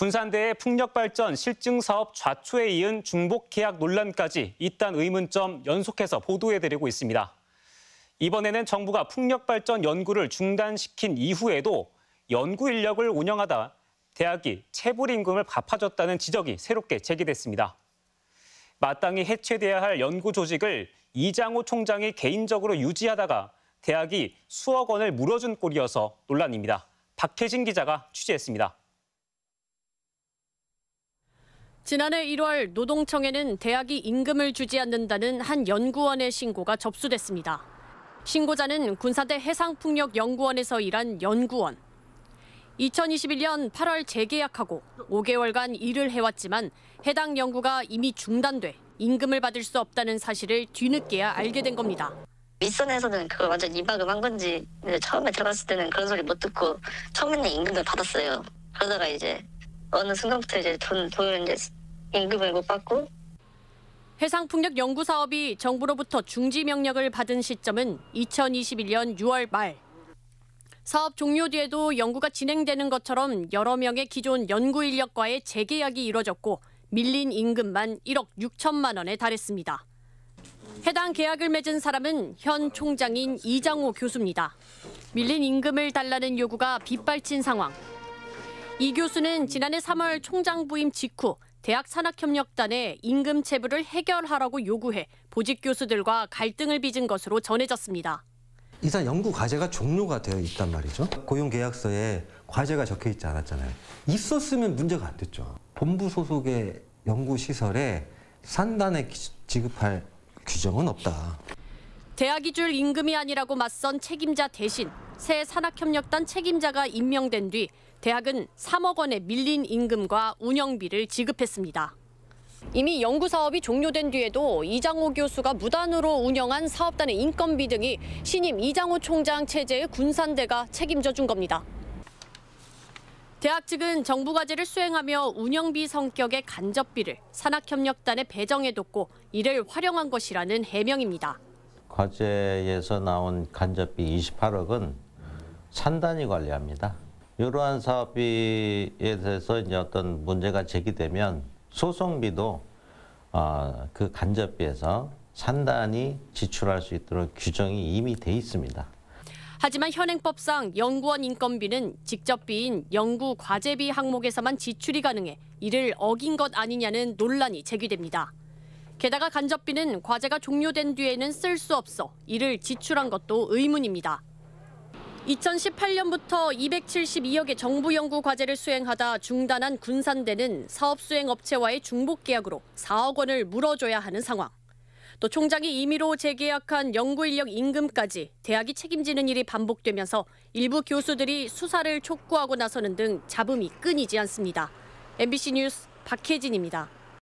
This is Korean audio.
군산대의 풍력발전 실증사업 좌초에 이은 중복계약 논란까지 잇단 의문점 연속해서 보도해드리고 있습니다. 이번에는 정부가 풍력발전 연구를 중단시킨 이후에도 연구 인력을 운영하다 대학이 체불 임금을 갚아줬다는 지적이 새롭게 제기됐습니다. 마땅히 해체돼야 할 연구 조직을 이장호 총장이 개인적으로 유지하다가 대학이 수억 원을 물어준 꼴이어서 논란입니다. 박혜진 기자가 취재했습니다. 지난해 1월 노동청에는 대학이 임금을 주지 않는다는 한 연구원의 신고가 접수됐습니다. 신고자는 군사대 해상풍력연구원에서 일한 연구원. 2021년 8월 재계약하고 5개월간 일을 해왔지만 해당 연구가 이미 중단돼 임금을 받을 수 없다는 사실을 뒤늦게야 알게 된 겁니다. 윗선에서는 그걸 완전 이박음한 건지 처음에 들어갔을 때는 그런 소리 못 듣고 처음에는 임금을 받았어요. 그러다가 이제 어느 순간부터 이제 돈 돈을 이제 임금을 못 받고 해상풍력 연구 사업이 정부로부터 중지 명령을 받은 시점은 2021년 6월 말. 사업 종료 뒤에도 연구가 진행되는 것처럼 여러 명의 기존 연구 인력과의 재계약이 이뤄졌고 밀린 임금만 1억 6천만 원에 달했습니다. 해당 계약을 맺은 사람은 현 총장인 이장호 교수입니다. 밀린 임금을 달라는 요구가 빗발친 상황. 이 교수는 지난해 3월 총장 부임 직후 대학 산학협력단에 임금 체불을 해결하라고 요구해 보직 교수들과 갈등을 빚은 것으로 전해졌습니다. 이상 연구 과제가 종료가 되어 있단 말이죠. 고용계약서에 과제가 적혀 있지 않았잖아요. 있었으면 문제가 안 됐죠. 본부 소속의 연구시설에 산단에 지급할 규정은 없다. 대학이 줄 임금이 아니라고 맞선 책임자 대신 새 산학협력단 책임자가 임명된 뒤 대학은 3억 원의 밀린 임금과 운영비를 지급했습니다. 이미 연구 사업이 종료된 뒤에도 이장호 교수가 무단으로 운영한 사업단의 인건비 등이 신임 이장호 총장 체제의 군산대가 책임져 준 겁니다. 대학 측은 정부 과제를 수행하며 운영비 성격의 간접비를 산학협력단에 배정해뒀고 이를 활용한 것이라는 해명입니다. 과제에서 나온 간접비 28억은 산단이 관리합니다. 이러한 사업비에 대해서 이제 어떤 문제가 제기되면 소송비도 어, 그 간접비에서 산단이 지출할 수 있도록 규정이 이미 돼 있습니다. 하지만 현행법상 연구원 인건비는 직접비인 연구 과제비 항목에서만 지출이 가능해 이를 어긴 것 아니냐는 논란이 제기됩니다. 게다가 간접비는 과제가 종료된 뒤에는 쓸 수 없어 이를 지출한 것도 의문입니다. 2018년부터 272억의 정부 연구 과제를 수행하다 중단한 군산대는 사업 수행 업체와의 중복 계약으로 4억 원을 물어줘야 하는 상황. 또 총장이 임의로 재계약한 연구 인력 임금까지 대학이 책임지는 일이 반복되면서 일부 교수들이 수사를 촉구하고 나서는 등 잡음이 끊이지 않습니다. MBC 뉴스 박혜진입니다.